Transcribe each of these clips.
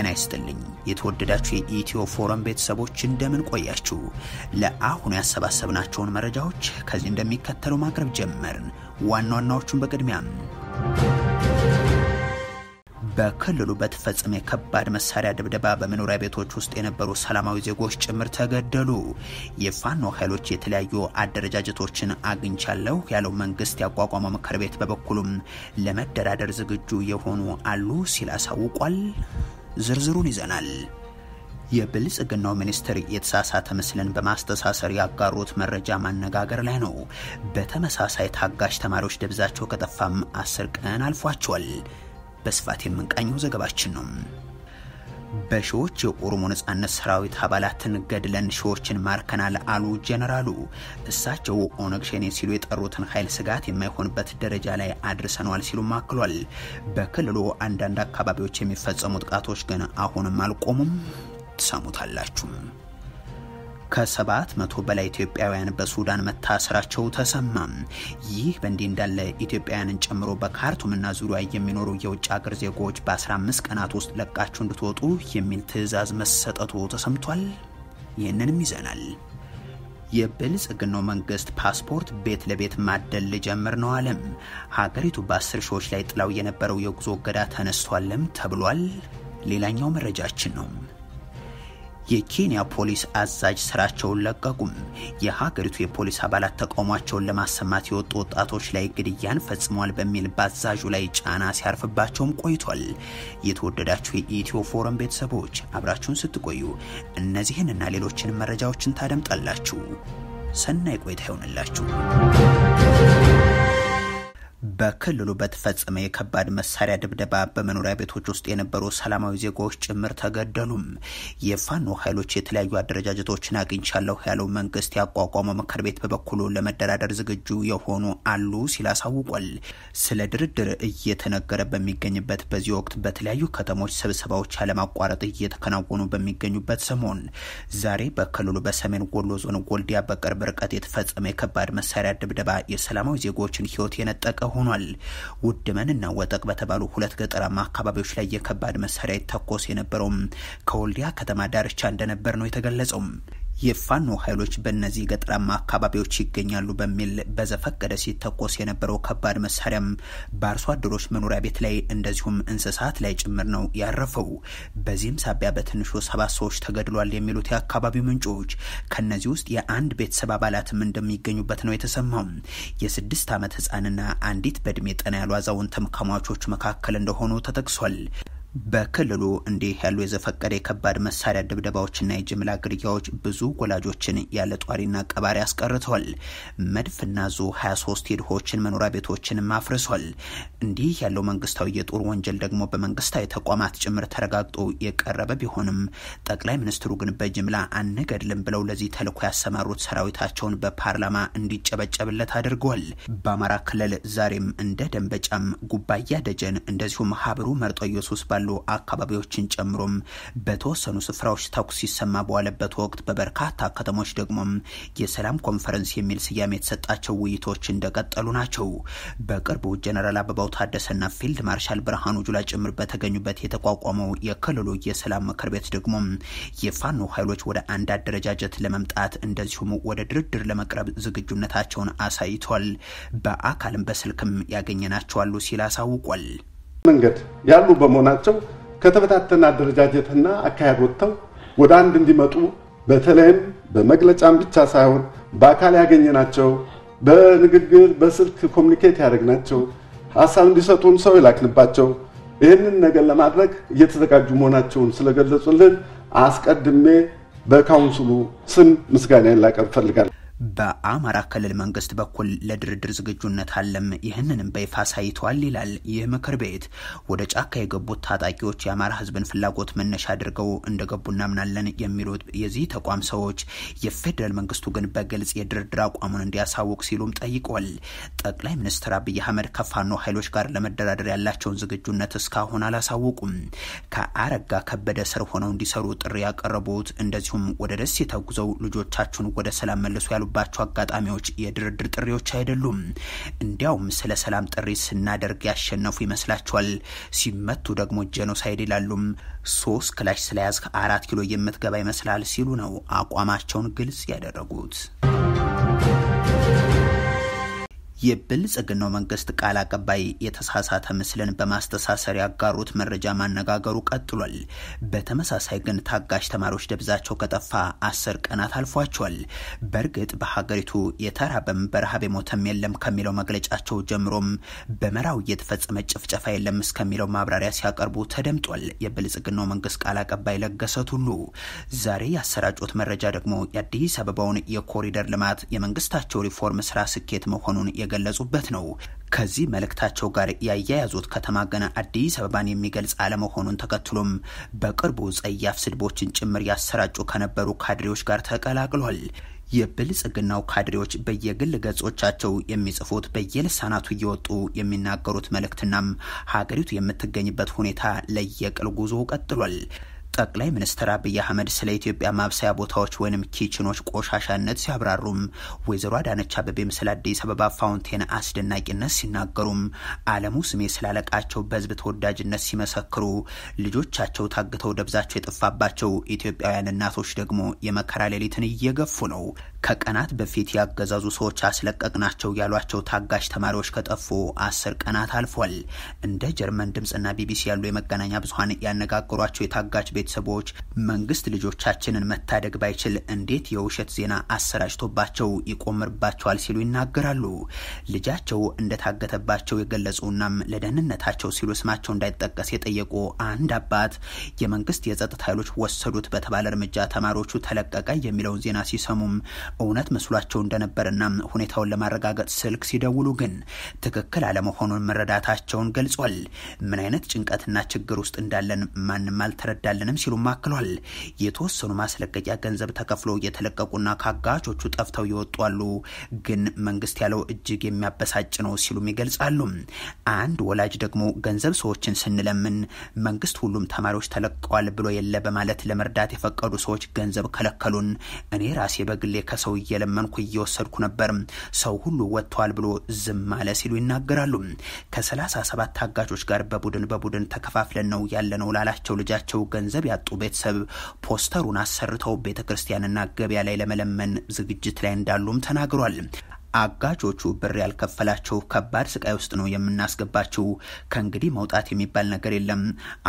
ጤና ይስጥልኝ የተወደዳችሁ የኢትዮ ፎረም ቤተሰቦች እንደምን ቆያችሁ? ለአሁኑ ያሰባሰብናቸውን መረጃዎች ከዚህ እንደሚከተለው ማቅረብ ጀመርን። ዋና ዋናዎቹን በቅድሚያም በክልሉ በተፈጸመ የከባድ መሳሪያ ድብደባ በመኖሪያ ቤቶች ውስጥ የነበሩ ሰላማዊ ዜጎች ጭምር ተገደሉ። የፋኖ ኃይሎች የተለያዩ አደረጃጀቶችን አግኝቻለሁ ያለው መንግስት ያቋቋመው ምክር ቤት በበኩሉም ለመደራደር ዝግጁ የሆኑ አሉ ሲል አሳውቋል። ዝርዝሩን ይዘናል። የብልጽግናው ሚኒስትር የተሳሳተ ምስልን በማስተሳሰር ያጋሩት መረጃ ማነጋገር ላይ ነው። በተመሳሳይ ታጋሽ ተማሪዎች ደብዛቸው ከጠፋም አስር ቀን አልፏቸዋል። በስፋት የምንቃኘው ዘገባችን ነው። በሺዎች የኦሮሞ ነጻነት ሰራዊት አባላትን ገድለን ሺዎችን ማርከናል አሉ ጀነራሉ። እሳቸው ኦነግ ሸኔ ሲሉ የጠሩትን ኃይል ስጋት የማይሆንበት ደረጃ ላይ አድርሰነዋል ሲሉም አክሏል። በክልሉ አንዳንድ አካባቢዎች የሚፈጸሙ ጥቃቶች ግን አሁንም አልቆሙም። ትሰሙታላችሁ። ከሰባት መቶ በላይ ኢትዮጵያውያን በሱዳን መታሰራቸው ተሰማ። ይህ በእንዲህ እንዳለ ኢትዮጵያውያንን ጨምሮ በካርቱምና ዙሪያ የሚኖሩ የውጭ አገር ዜጎች በ15 ቀናት ውስጥ ለቃችሁ እንድትወጡ የሚል ትዕዛዝ መሰጠቱ ተሰምቷል። ይህንንም ይዘናል። የብልጽግናው መንግስት ፓስፖርት ቤት ለቤት ማደል ሊጀምር ነው አለም። ሀገሪቱ በአስር ሺዎች ላይ ጥላው የነበረው የጉዞ እገዳ ተነስቷልም ተብሏል። ሌላኛው መረጃችን ነው። የኬንያ ፖሊስ አዛዥ ስራቸውን ለቀቁም። የሀገሪቱ የፖሊስ አባላት ተቃውሟቸውን ለማሰማት የወጡ ወጣቶች ላይ ግድያን ፈጽመዋል በሚል በአዛዡ ላይ ጫና ሲያርፍባቸውም ቆይቷል። የተወደዳችሁ የኢትዮ ፎረም ቤተሰቦች አብራችሁን ስትቆዩ እነዚህንና እና ሌሎችንም መረጃዎችን ታደምጣላችሁ። ሰናይ ቆይታ ይሆንላችሁ። በክልሉ በተፈጸመ የከባድ መሳሪያ ድብደባ በመኖሪያ ቤቶች ውስጥ የነበሩ ሰላማዊ ዜጎች ጭምር ተገደሉም። የፋኖ ኃይሎች የተለያዩ አደረጃጀቶችን አግኝቻለሁ ያለው መንግስት ያቋቋመው ምክር ቤት በበኩሉ ለመደራደር ዝግጁ የሆኑ አሉ ሲል አሳውቋል። ስለ ድርድር እየተነገረ በሚገኝበት በዚህ ወቅት በተለያዩ ከተሞች ስብሰባዎች ያለማቋረጥ እየተከናወኑ በሚገኙበት ሰሞን ዛሬ በክልሉ በሰሜን ወሎ ዞን ጎልዲያ በቅርብ ርቀት የተፈጸመ የከባድ መሳሪያ ድብደባ የሰላማዊ ዜጎችን ህይወት የነጠቀ ሆኗል። ሆኗል። ውድመንና ወጠቅ በተባሉ ሁለት ገጠራማ አካባቢዎች ላይ የከባድ መሳሪያ ይተኮስ የነበረውም ከወልዲያ ከተማ ዳርቻ እንደነበር ነው የተገለጸው። የፋኖ ኃይሎች በእነዚህ ገጠራማ አካባቢዎች ይገኛሉ በሚል በዘፈቀደ ሲተኮስ የነበረው ከባድ መሳሪያም በአርሶ አደሮች መኖሪያ ቤት ላይ እንደዚሁም እንስሳት ላይ ጭምር ነው ያረፈው። በዚህም ሳቢያ በትንሹ ሰባት ሰዎች ተገድሏል የሚሉት የአካባቢው ምንጮች ከእነዚህ ውስጥ የአንድ ቤተሰብ አባላትም እንደሚገኙበት ነው የተሰማው። የስድስት ዓመት ህፃንና አንዲት በእድሜ ጠና ያሉ አዛውንትም ከሟቾች መካከል እንደሆኑ ተጠቅሷል። በክልሉ እንዲህ ያሉ የዘፈቀደ የከባድ መሳሪያ ድብደባዎችና የጅምላ ግድያዎች ብዙ ወላጆችን ያለ ጧሪና ቀባሪ አስቀርተዋል። መድፍና ዙ 23 የድሆችን መኖሪያ ቤቶችንም አፍርሷል። እንዲህ ያለው መንግስታዊ የጦር ወንጀል ደግሞ በመንግስታዊ ተቋማት ጭምር ተረጋግጦ የቀረበ ቢሆንም ጠቅላይ ሚኒስትሩ ግን በጅምላ አንገድልም ብለው ለዚህ ተልኮ ያሰማሩት ሰራዊታቸውን በፓርላማ እንዲጨበጨብለት አድርገዋል። በአማራ ክልል ዛሬም እንደ ደንበጫም ጉባያ ደጀን እንደዚሁም ሀብሩ መርጦ ኢየሱስ ባሉ አካባቢዎችን ጨምሮም በተወሰኑ ስፍራዎች ተኩስ ሲሰማ በዋለበት ወቅት በበርካታ ከተሞች ደግሞ የሰላም ኮንፈረንስ የሚል ስያሜ የተሰጣቸው ውይይቶች እንደቀጠሉ ናቸው። በቅርቡ ጀነራል አበባው ታደሰና ፊልድ ማርሻል ብርሃኑ ጁላ ጭምር በተገኙበት የተቋቋመው የክልሉ የሰላም ምክር ቤት ደግሞ የፋኖ ኃይሎች ወደ አንድ አደረጃጀት ለመምጣት እንደዚሁም ወደ ድርድር ለመቅረብ ዝግጁነታቸውን አሳይቷል። በአካልም በስልክም ያገኘናቸዋሉ ሲል አሳውቋል። መንገድ ያሉ በመሆናቸው ከተበታተነ አደረጃጀትና አካሄድ ወጥተው ወደ አንድ እንዲመጡ በተለይም በመግለጫም ብቻ ሳይሆን በአካል ያገኘናቸው፣ በንግግር በስልክ ኮሚኒኬት ያደረግናቸው፣ ሀሳብ እንዲሰጡን ሰው የላክንባቸው ይህንን ነገር ለማድረግ እየተዘጋጁ መሆናቸውን ስለገለጹልን አስቀድሜ በካውንስሉ ስም ምስጋና ላቀርብ እፈልጋለሁ። በአማራ ክልል መንግስት በኩል ለድርድር ዝግጁነት አለም ይህንንም በይፋ አሳይተዋል ይላል ይህ ምክር ቤት። ወደ ጫካ የገቡት ታጣቂዎች የአማራ ህዝብን ፍላጎት መነሻ አድርገው እንደገቡ እናምናለን የሚሉት የዚህ ተቋም ሰዎች የፌዴራል መንግስቱ ግን በግልጽ የድርድር አቋሙን እንዲያሳውቅ ሲሉም ጠይቋል። ጠቅላይ ሚኒስትር አብይ አህመድ ከፋኖ ኃይሎች ጋር ለመደራደር ያላቸውን ዝግጁነት እስካሁን አላሳውቁም። ከአረጋ ከበደ ስር ሆነው እንዲሰሩ ጥሪ ያቀረቡት እንደዚሁም ወደ ደሴ ተጉዘው ልጆቻችሁን ወደ ሰላም መልሱ ያሉ የሚሆኑባቸው አጋጣሚዎች የድርድር ጥሪዎች አይደሉም። እንዲያውም ስለ ሰላም ጥሪ ስናደርግ ያሸነፉ ይመስላቸዋል። ሲመቱ ደግሞ ጀኖሳይድ ይላሉም። ሶስት ክላሽ ስለያዝክ አራት ኪሎ የምትገባ ይመስላል ሲሉ ነው አቋማቸውን ግልጽ ያደረጉት። የብልጽግናው መንግስት ቃል አቀባይ የተሳሳተ ምስልን በማስተሳሰር ያጋሩት መረጃ ማነጋገሩ ቀጥሏል። በተመሳሳይ ግን ታጋሽ ተማሪዎች ደብዛቸው ከጠፋ አስር ቀናት አልፏቸዋል። በእርግጥ በሀገሪቱ የተራበም በረሃብ የሞተም የለም ከሚለው መግለጫቸው ጀምሮም በመራው እየተፈጸመ ጭፍጨፋ የለም እስከሚለው ማብራሪያ ሲያቀርቡ ተደምጧል። የብልጽግናው መንግስት ቃል አቀባይ ለገሰ ቱሉ ዛሬ ያሰራጩት መረጃ ደግሞ የአዲስ አበባውን የኮሪደር ልማት የመንግስታቸው ሪፎርም ስራ ስኬት መሆኑን የገለጹበት ነው። ከዚህ መልእክታቸው ጋር ያያያዙት ከተማ ገና አዲስ አበባን የሚገልጽ አለመሆኑን ተከትሎም በቅርቡ ጸያፍ ስድቦችን ጭምር ያሰራጩ ከነበሩ ካድሬዎች ጋር ተቀላቅሏል። የብልጽግናው ካድሬዎች በየግል ገጾቻቸው የሚጽፉት በየልሳናቱ እየወጡ የሚናገሩት መልእክትናም ሀገሪቱ የምትገኝበት ሁኔታ ለየቅል ጉዞ ቀጥሏል። ጠቅላይ ሚኒስትር አብይ አህመድ ስለ ኢትዮጵያ ማብሰያ ቦታዎች ወይም ኪችኖች ቆሻሻነት ሲያብራሩም ወይዘሮ አዳነች አበቤም ስለ አዲስ አበባ ፋውንቴን አስደናቂነት ሲናገሩም አለሙ ስሜ ስላለቃቸው በህዝብ ተወዳጅነት ሲመሰክሩ ልጆቻቸው ታግተው ደብዛቸው የጠፋባቸው ኢትዮጵያውያን እናቶች ደግሞ የመከራ ሌሊትን እየገፉ ነው። ከቀናት በፊት ያገዛዙ ሰዎች አስለቀቅናቸው ያሏቸው ታጋሽ ተማሪዎች ከጠፉ አስር ቀናት አልፏል። እንደ ጀርመን ድምፅና ቢቢሲ ያሉ የመገናኛ ብዙሀን ያነጋገሯቸው የታጋች ቤተሰቦች መንግስት ልጆቻችንን መታደግ ባይችል እንዴት የውሸት ዜና አሰራጭቶባቸው ይቆምርባቸዋል ሲሉ ይናገራሉ። ልጃቸው እንደታገተባቸው የገለጹናም ለደህንነታቸው ሲሉ ስማቸው እንዳይጠቀስ የጠየቁ አንድ አባት የመንግስት የጸጥታ ኃይሎች ወሰዱት በተባለ እርምጃ ተማሪዎቹ ተለቀቀ የሚለውን ዜና ሲሰሙም እውነት መስሏቸው እንደነበርና ሁኔታውን ለማረጋገጥ ስልክ ሲደውሉ ግን ትክክል አለመሆኑን መረዳታቸውን ገልጿል። ምን አይነት ጭንቀትና ችግር ውስጥ እንዳለን ማንም አልተረዳልን አልተቻለንም ሲሉም አክሏል። የተወሰኑ ማስለቀቂያ ገንዘብ ተከፍሎ የተለቀቁና ከአጋቾቹ ጠፍተው የወጡ አሉ። ግን መንግስት ያለው እጅግ የሚያበሳጭ ነው ሲሉም ይገልጻሉ። አንድ ወላጅ ደግሞ ገንዘብ ሰዎችን ስንለምን መንግስት ሁሉም ተማሪዎች ተለቀዋል ብሎ የለ በማለት ለመርዳት የፈቀዱ ሰዎች ገንዘብ ከለከሉን። እኔ ራሴ በግሌ ከሰው እየለመንኩ እየወሰድኩ ነበር፣ ሰው ሁሉ ወጥተዋል ብሎ ዝም አለ ሲሉ ይናገራሉ። ከሰላሳ ሰባት አጋቾች ጋር በቡድን በቡድን ተከፋፍለን ነው ያለነው ላላቸው ልጃቸው ገንዘብ ገንዘብ ያጡ ቤተሰብ ፖስተሩን አሰርተው ቤተ ክርስቲያንና ገበያ ላይ ለመለመን ዝግጅት ላይ እንዳሉም ተናግሯል። አጋጆቹ ብር ያልከፈላቸው ከባድ ስቃይ ውስጥ ነው የምናስገባቸው። ከእንግዲህ መውጣት የሚባል ነገር የለም።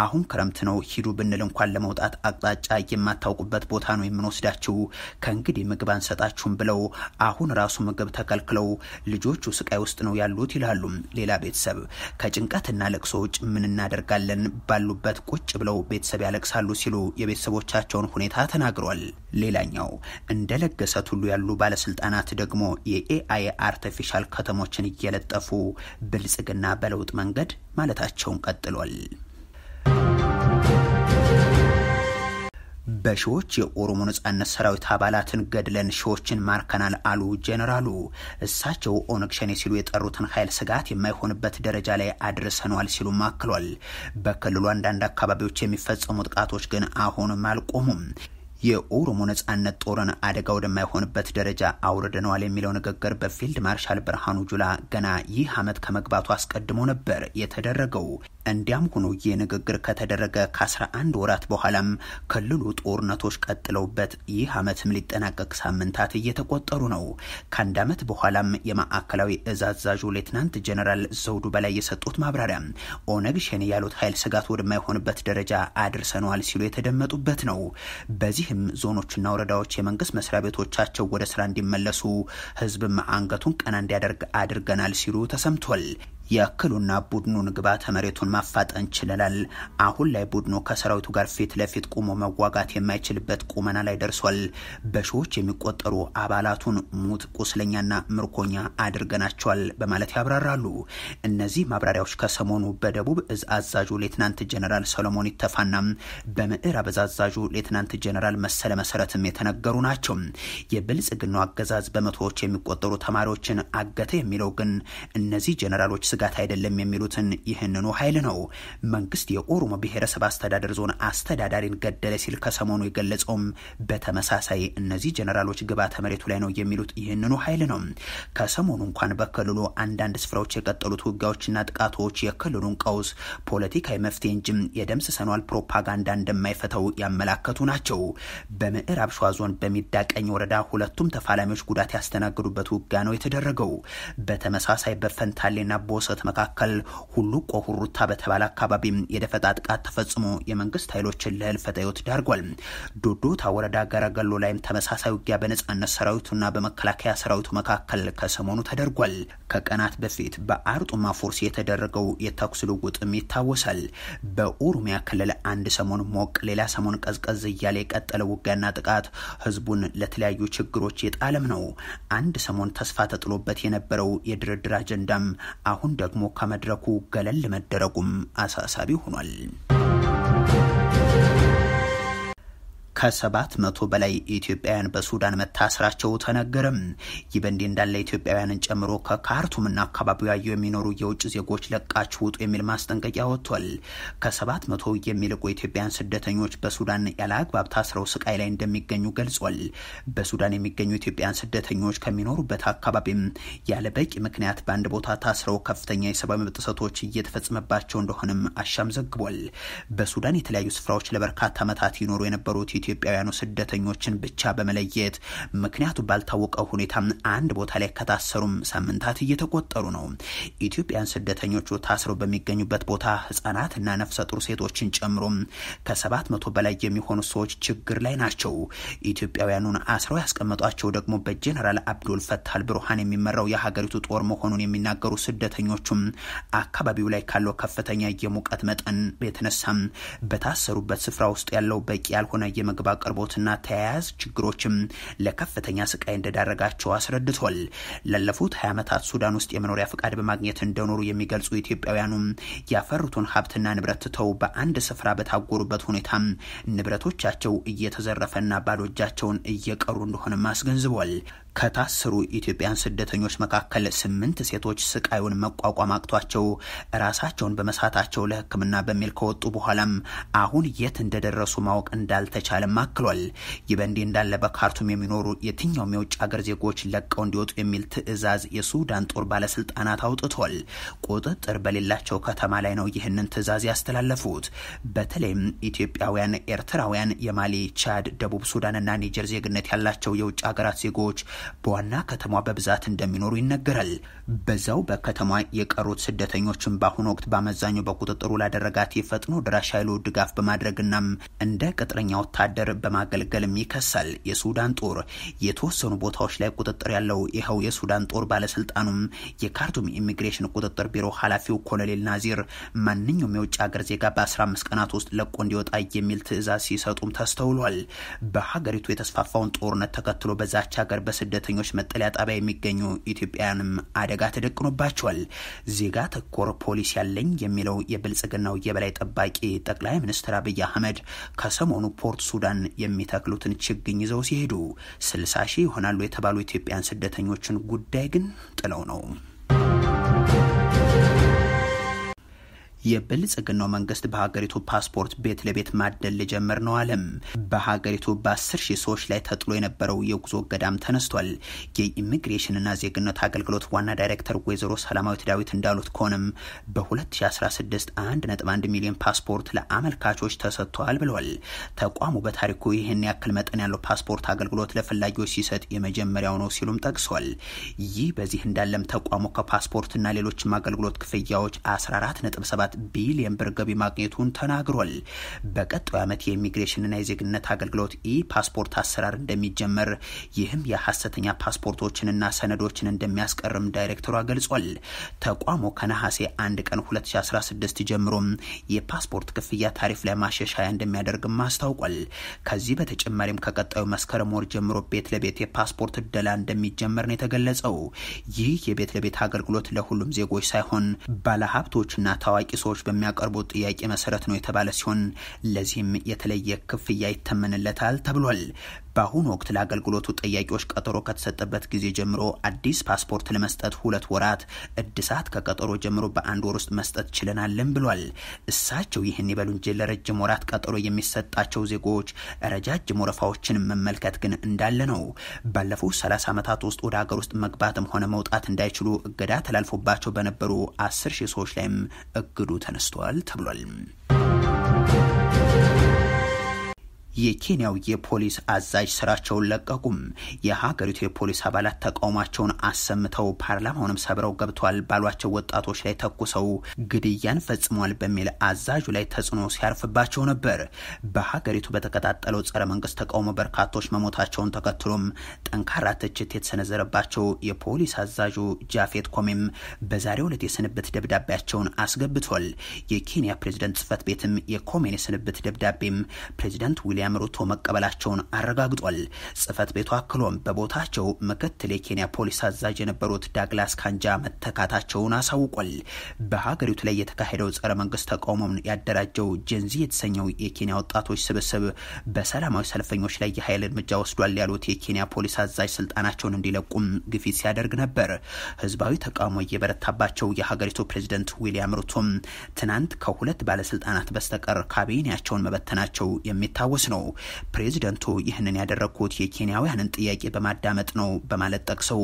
አሁን ክረምት ነው። ሂዱ ብንል እንኳን ለመውጣት አቅጣጫ የማታውቁበት ቦታ ነው የምንወስዳቸው። ከእንግዲህ ምግብ አንሰጣችሁም ብለው አሁን ራሱ ምግብ ተከልክለው ልጆቹ ስቃይ ውስጥ ነው ያሉት ይላሉ። ሌላ ቤተሰብ ከጭንቀትና ለቅሶ ውጭ ምን እናደርጋለን? ባሉበት ቁጭ ብለው ቤተሰብ ያለቅሳሉ ሲሉ የቤተሰቦቻቸውን ሁኔታ ተናግሯል። ሌላኛው እንደ ለገሰት ሁሉ ያሉ ባለስልጣናት ደግሞ የኤ የአርቲፊሻል ከተሞችን እየለጠፉ ብልጽግና በለውጥ መንገድ ማለታቸውን ቀጥሏል። በሺዎች የኦሮሞ ነጻነት ሰራዊት አባላትን ገድለን ሺዎችን ማርከናል አሉ ጄኔራሉ። እሳቸው ኦነግ ሸኔ ሲሉ የጠሩትን ኃይል ስጋት የማይሆንበት ደረጃ ላይ አድርሰነዋል ሲሉም አክሏል። በክልሉ አንዳንድ አካባቢዎች የሚፈጸሙ ጥቃቶች ግን አሁንም አልቆሙም። የኦሮሞ ነጻነት ጦርን አደጋ ወደማይሆንበት ደረጃ አውርደነዋል የሚለው ንግግር በፊልድ ማርሻል ብርሃኑ ጁላ ገና ይህ ዓመት ከመግባቱ አስቀድሞ ነበር የተደረገው። እንዲያም ሆኖ ይህ ንግግር ከተደረገ ከ11 ወራት በኋላም ክልሉ ጦርነቶች ቀጥለውበት ይህ ዓመትም ሊጠናቀቅ ሳምንታት እየተቆጠሩ ነው። ከአንድ ዓመት በኋላም የማዕከላዊ እዝ አዛዡ ሌትናንት ጀነራል ዘውዱ በላይ የሰጡት ማብራሪያ ኦነግ ሸኔ ያሉት ኃይል ስጋት ወደማይሆንበት ደረጃ አድርሰነዋል ሲሉ የተደመጡበት ነው። በዚህም ዞኖችና ወረዳዎች የመንግስት መስሪያ ቤቶቻቸው ወደ ስራ እንዲመለሱ፣ ህዝብም አንገቱን ቀና እንዲያደርግ አድርገናል ሲሉ ተሰምቷል። የክሉና ቡድኑን ግባተ መሬቱን ማፋጠን ችለናል። አሁን ላይ ቡድኑ ከሰራዊቱ ጋር ፊት ለፊት ቆሞ መዋጋት የማይችልበት ቁመና ላይ ደርሷል። በሺዎች የሚቆጠሩ አባላቱን ሙት፣ ቁስለኛና ምርኮኛ አድርገናቸዋል በማለት ያብራራሉ። እነዚህ ማብራሪያዎች ከሰሞኑ በደቡብ እዝ አዛዡ ሌትናንት ጀነራል ሰሎሞን ይተፋና በምዕራብ እዝ አዛዡ ሌትናንት ጀነራል መሰለ መሰረትም የተነገሩ ናቸው። የብልጽግናው አገዛዝ በመቶዎች የሚቆጠሩ ተማሪዎችን አገተ የሚለው ግን እነዚህ ጀነራሎች ስጋት አይደለም የሚሉትን ይህንኑ ኃይል ነው። መንግስት የኦሮሞ ብሔረሰብ አስተዳደር ዞን አስተዳዳሪን ገደለ ሲል ከሰሞኑ የገለጸውም በተመሳሳይ እነዚህ ጀነራሎች ግብዓተ መሬቱ ላይ ነው የሚሉት ይህንኑ ኃይል ነው። ከሰሞኑ እንኳን በክልሉ አንዳንድ ስፍራዎች የቀጠሉት ውጊያዎችና ጥቃቶች የክልሉን ቀውስ ፖለቲካዊ መፍትሄ እንጂም የደምስ ሰኗል ፕሮፓጋንዳ እንደማይፈተው ያመላከቱ ናቸው። በምዕራብ ሸዋ ዞን በሚዳቀኝ ወረዳ ሁለቱም ተፋላሚዎች ጉዳት ያስተናገዱበት ውጊያ ነው የተደረገው። በተመሳሳይ በፈንታሌና ቦሰ ፍልሰት መካከል ሁሉ ቆሁሩታ በተባለ አካባቢ የደፈጣ ጥቃት ተፈጽሞ የመንግስት ኃይሎችን ለህልፈተ ህይወት ዳርጓል። ዶዶታ ወረዳ ገረገሎ ላይም ተመሳሳይ ውጊያ በነጻነት ሰራዊቱና በመከላከያ ሰራዊቱ መካከል ከሰሞኑ ተደርጓል። ከቀናት በፊት በአርጡማ ፎርስ የተደረገው የተኩስ ልውውጥም ይታወሳል። በኦሮሚያ ክልል አንድ ሰሞን ሞቅ ሌላ ሰሞን ቀዝቀዝ እያለ የቀጠለ ውጊያና ጥቃት ህዝቡን ለተለያዩ ችግሮች የጣለም ነው። አንድ ሰሞን ተስፋ ተጥሎበት የነበረው የድርድር አጀንዳም አሁን ደግሞ ከመድረኩ ገለል መደረጉም አሳሳቢ ሆኗል። ከሰባት መቶ በላይ ኢትዮጵያውያን በሱዳን መታሰራቸው ተነገረም። ይህ በእንዲህ እንዳለ ኢትዮጵያውያንን ጨምሮ ከካርቱምና ያዩ የሚኖሩ የውጭ ዜጎች ለቃችሁ ውጡ የሚል ማስጠንቀቂያ ወጥቷል። ከሰባት መቶ የሚልቁ ኢትዮጵያውያን ስደተኞች በሱዳን ያለ አግባብ ታስረው ስቃይ ላይ እንደሚገኙ ገልጿል። በሱዳን የሚገኙ ኢትዮጵያውያን ስደተኞች ከሚኖሩበት አካባቢም ያለ በቂ ምክንያት በአንድ ቦታ ታስረው ከፍተኛ የሰብአዊ መብት ጥሰቶች እየተፈጸመባቸው እንደሆነም አሻም ዘግቧል። በሱዳን የተለያዩ ስፍራዎች ለበርካታ ዓመታት ይኖሩ የነበሩት ኢትዮጵያውያኑ ስደተኞችን ብቻ በመለየት ምክንያቱ ባልታወቀው ሁኔታ አንድ ቦታ ላይ ከታሰሩም ሳምንታት እየተቆጠሩ ነው። ኢትዮጵያን ስደተኞቹ ታስረው በሚገኙበት ቦታ ህጻናትና ነፍሰ ጡር ሴቶችን ጨምሮ ከሰባት መቶ በላይ የሚሆኑ ሰዎች ችግር ላይ ናቸው። ኢትዮጵያውያኑን አስረው ያስቀመጧቸው ደግሞ በጀነራል አብዱል ፈታል ብሩሃን የሚመራው የሀገሪቱ ጦር መሆኑን የሚናገሩ ስደተኞቹም አካባቢው ላይ ካለው ከፍተኛ የሙቀት መጠን የተነሳም በታሰሩበት ስፍራ ውስጥ ያለው በቂ ያልሆነ የምግብ የምግብ አቅርቦትና ተያያዝ ችግሮችም ለከፍተኛ ስቃይ እንደዳረጋቸው አስረድቷል። ላለፉት 20 ዓመታት ሱዳን ውስጥ የመኖሪያ ፍቃድ በማግኘት እንደኖሩ የሚገልጹ ኢትዮጵያውያኑም ያፈሩትን ሀብትና ንብረት ትተው በአንድ ስፍራ በታጎሩበት ሁኔታ ንብረቶቻቸው እየተዘረፈና ባዶ እጃቸውን እየቀሩ እንደሆነም አስገንዝቧል። ከታሰሩ ኢትዮጵያን ስደተኞች መካከል ስምንት ሴቶች ስቃዩን መቋቋም አቅቷቸው ራሳቸውን በመሳታቸው ለሕክምና በሚል ከወጡ በኋላም አሁን የት እንደደረሱ ማወቅ እንዳልተቻለም አክሏል። ይህ በእንዲህ እንዳለ በካርቱም የሚኖሩ የትኛውም የውጭ አገር ዜጎች ለቀው እንዲወጡ የሚል ትዕዛዝ የሱዳን ጦር ባለስልጣናት አውጥቷል። ቁጥጥር በሌላቸው ከተማ ላይ ነው ይህንን ትዕዛዝ ያስተላለፉት። በተለይም ኢትዮጵያውያን፣ ኤርትራውያን፣ የማሊ፣ ቻድ፣ ደቡብ ሱዳንና ኒጀር ዜግነት ያላቸው የውጭ ሀገራት ዜጎች በዋና ከተማ በብዛት እንደሚኖሩ ይነገራል። በዛው በከተማ የቀሩት ስደተኞችን በአሁኑ ወቅት በአመዛኙ በቁጥጥሩ ላደረጋት የፈጥኖ ድራሽ ኃይሉ ድጋፍ በማድረግናም እንደ ቅጥረኛ ወታደር በማገልገልም ይከሳል። የሱዳን ጦር የተወሰኑ ቦታዎች ላይ ቁጥጥር ያለው ይኸው የሱዳን ጦር ባለስልጣኑም የካርቱም ኢሚግሬሽን ቁጥጥር ቢሮ ኃላፊው ኮሎኔል ናዚር ማንኛውም የውጭ ሀገር ዜጋ በ15 ቀናት ውስጥ ለቆ እንዲወጣ የሚል ትዕዛዝ ሲሰጡም ተስተውሏል። በሀገሪቱ የተስፋፋውን ጦርነት ተከትሎ በዛች ሀገር በስደ ስደተኞች መጠለያ ጣቢያ የሚገኙ ኢትዮጵያውያንም አደጋ ተደቅኖባቸዋል። ዜጋ ተኮር ፖሊስ ያለኝ የሚለው የብልጽግናው የበላይ ጠባቂ ጠቅላይ ሚኒስትር አብይ አህመድ ከሰሞኑ ፖርት ሱዳን የሚተክሉትን ችግኝ ይዘው ሲሄዱ ስልሳ ሺህ ይሆናሉ የተባሉ ኢትዮጵያን ስደተኞችን ጉዳይ ግን ጥለው ነው የብልጽግናው መንግስት በሀገሪቱ ፓስፖርት ቤት ለቤት ማደል ሊጀምር ነው አለም። በሀገሪቱ በአስር ሺህ ሰዎች ላይ ተጥሎ የነበረው የጉዞ ገዳም ተነስቷል። የኢሚግሬሽንና ዜግነት አገልግሎት ዋና ዳይሬክተር ወይዘሮ ሰላማዊት ዳዊት እንዳሉት ከሆነም በ2016 1.1 ሚሊዮን ፓስፖርት ለአመልካቾች ተሰጥቷል ብለዋል። ተቋሙ በታሪኩ ይህን ያክል መጠን ያለው ፓስፖርት አገልግሎት ለፈላጊዎች ሲሰጥ የመጀመሪያው ነው ሲሉም ጠቅሷል። ይህ በዚህ እንዳለም ተቋሙ ከፓስፖርትና ሌሎችም አገልግሎት ክፍያዎች 14.7 ቢሊየን ብር ገቢ ማግኘቱን ተናግሯል። በቀጣዩ ዓመት የኢሚግሬሽንና የዜግነት አገልግሎት ኢ ፓስፖርት አሰራር እንደሚጀመር ይህም የሐሰተኛ ፓስፖርቶችንና ሰነዶችን እንደሚያስቀርም ዳይሬክተሯ ገልጿል። ተቋሙ ከነሐሴ 1 ቀን 2016 ጀምሮም የፓስፖርት ክፍያ ታሪፍ ላይ ማሻሻያ እንደሚያደርግም አስታውቋል። ከዚህ በተጨማሪም ከቀጣዩ መስከረም ወር ጀምሮ ቤት ለቤት የፓስፖርት እደላ እንደሚጀመር ነው የተገለጸው። ይህ የቤት ለቤት አገልግሎት ለሁሉም ዜጎች ሳይሆን ባለሀብቶችና ታዋቂ ሰዎች በሚያቀርቡት ጥያቄ መሰረት ነው የተባለ ሲሆን ለዚህም የተለየ ክፍያ ይተመንለታል ተብሏል። በአሁኑ ወቅት ለአገልግሎቱ ጠያቂዎች ቀጠሮ ከተሰጠበት ጊዜ ጀምሮ አዲስ ፓስፖርት ለመስጠት ሁለት ወራት እድሳት ከቀጠሮ ጀምሮ በአንድ ወር ውስጥ መስጠት ችለናልን ብሏል። እሳቸው ይህን ይበሉ እንጂ ለረጅም ወራት ቀጠሮ የሚሰጣቸው ዜጎች ረጃጅም ወረፋዎችን መመልከት ግን እንዳለ ነው። ባለፉት 30 ዓመታት ውስጥ ወደ ሀገር ውስጥ መግባትም ሆነ መውጣት እንዳይችሉ እገዳ ተላልፎባቸው በነበሩ 10 ሺህ ሰዎች ላይም እግዱ ተነስቷል ተብሏል። የኬንያው የፖሊስ አዛዥ ስራቸውን ለቀቁም። የሀገሪቱ የፖሊስ አባላት ተቃውሟቸውን አሰምተው ፓርላማውንም ሰብረው ገብተዋል ባሏቸው ወጣቶች ላይ ተኩሰው ግድያን ፈጽሟል በሚል አዛዡ ላይ ተጽዕኖ ሲያርፍባቸው ነበር። በሀገሪቱ በተቀጣጠለው ጸረ መንግስት ተቃውሞ በርካቶች መሞታቸውን ተከትሎም ጠንካራ ትችት የተሰነዘረባቸው የፖሊስ አዛዡ ጃፌት ኮሜም በዛሬው ዕለት የስንብት ደብዳቤያቸውን አስገብቷል። የኬንያ ፕሬዝደንት ጽህፈት ቤትም የኮሜን የስንብት ደብዳቤም ፕሬዝደንት ዊል ሊያምሩቶ መቀበላቸውን አረጋግጧል። ጽህፈት ቤቱ አክሎም በቦታቸው ምክትል የኬንያ ፖሊስ አዛዥ የነበሩት ዳግላስ ካንጃ መተካታቸውን አሳውቋል። በሀገሪቱ ላይ የተካሄደው ጸረ መንግስት ተቃውሞን ያደራጀው ጀንዚ የተሰኘው የኬንያ ወጣቶች ስብስብ በሰላማዊ ሰልፈኞች ላይ የኃይል እርምጃ ወስዷል ያሉት የኬንያ ፖሊስ አዛዥ ስልጣናቸውን እንዲለቁም ግፊት ሲያደርግ ነበር። ህዝባዊ ተቃውሞ እየበረታባቸው የሀገሪቱ ፕሬዚደንት ዊሊያም ሩቶም ትናንት ከሁለት ባለስልጣናት በስተቀር ካቢኔያቸውን መበተናቸው የሚታወስ ነው። ፕሬዚደንቱ ይህንን ያደረግኩት የኬንያውያንን ጥያቄ በማዳመጥ ነው በማለት ጠቅሰው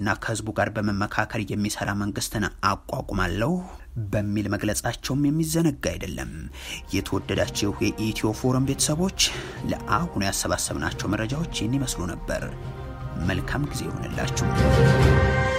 እና ከህዝቡ ጋር በመመካከር የሚሰራ መንግስትን አቋቁማለሁ በሚል መግለጻቸውም የሚዘነጋ አይደለም። የተወደዳችሁ የኢትዮ ፎረም ቤተሰቦች ለአሁኑ ያሰባሰብናቸው መረጃዎች ይህን ይመስሉ ነበር። መልካም ጊዜ ይሆንላችሁ።